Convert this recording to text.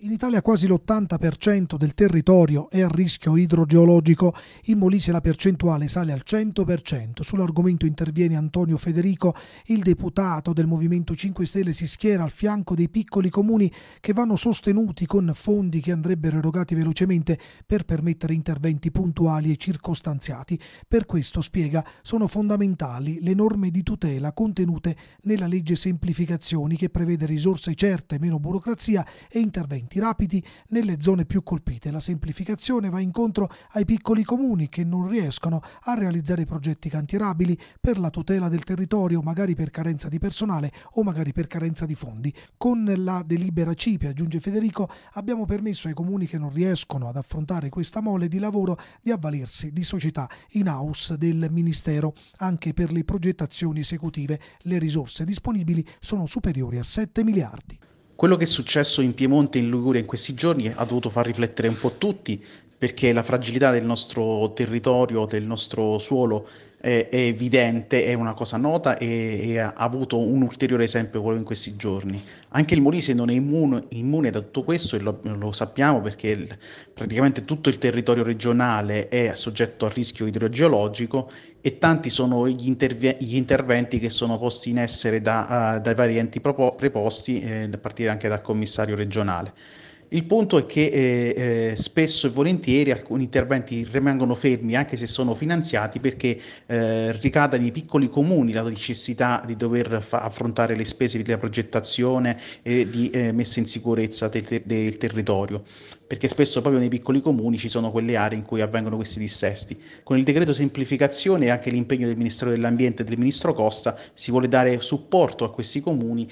In Italia quasi l'80% del territorio è a rischio idrogeologico, in Molise la percentuale sale al 100%. Sull'argomento interviene Antonio Federico, il deputato del Movimento 5 Stelle si schiera al fianco dei piccoli comuni che vanno sostenuti con fondi che andrebbero erogati velocemente per permettere interventi puntuali e circostanziati. Per questo, spiega, sono fondamentali le norme di tutela contenute nella legge semplificazioni che prevede risorse certe, meno burocrazia e interventi interventi rapidi nelle zone più colpite. La semplificazione va incontro ai piccoli comuni che non riescono a realizzare progetti cantierabili per la tutela del territorio, magari per carenza di personale o magari per carenza di fondi. Con la delibera CIPE, aggiunge Federico, abbiamo permesso ai comuni che non riescono ad affrontare questa mole di lavoro di avvalersi di società in house del Ministero anche per le progettazioni esecutive. Le risorse disponibili sono superiori a 7 miliardi. Quello che è successo in Piemonte e in Liguria in questi giorni ha dovuto far riflettere un po' tutti perché la fragilità del nostro territorio, del nostro suolo è, è evidente, è una cosa nota e, e, ha avuto un ulteriore esempio quello in questi giorni. Anche il Molise non è immune, immune da tutto questo e lo, lo sappiamo perché il, praticamente tutto il territorio regionale è soggetto a rischio idrogeologico e tanti sono gli, interve- gli interventi che sono posti in essere da, uh, dai vari enti propo- preposti, eh, a partire anche dal commissario regionale. Il punto è che eh, eh, spesso e volentieri alcuni interventi rimangono fermi anche se sono finanziati perché eh, ricade nei piccoli comuni la necessità di dover fa- affrontare le spese della progettazione e di eh, messa in sicurezza del, ter- del, territorio, perché spesso proprio nei piccoli comuni ci sono quelle aree in cui avvengono questi dissesti. Con il decreto semplificazione e anche l'impegno del Ministero dell'Ambiente e del Ministro Costa si vuole dare supporto a questi comuni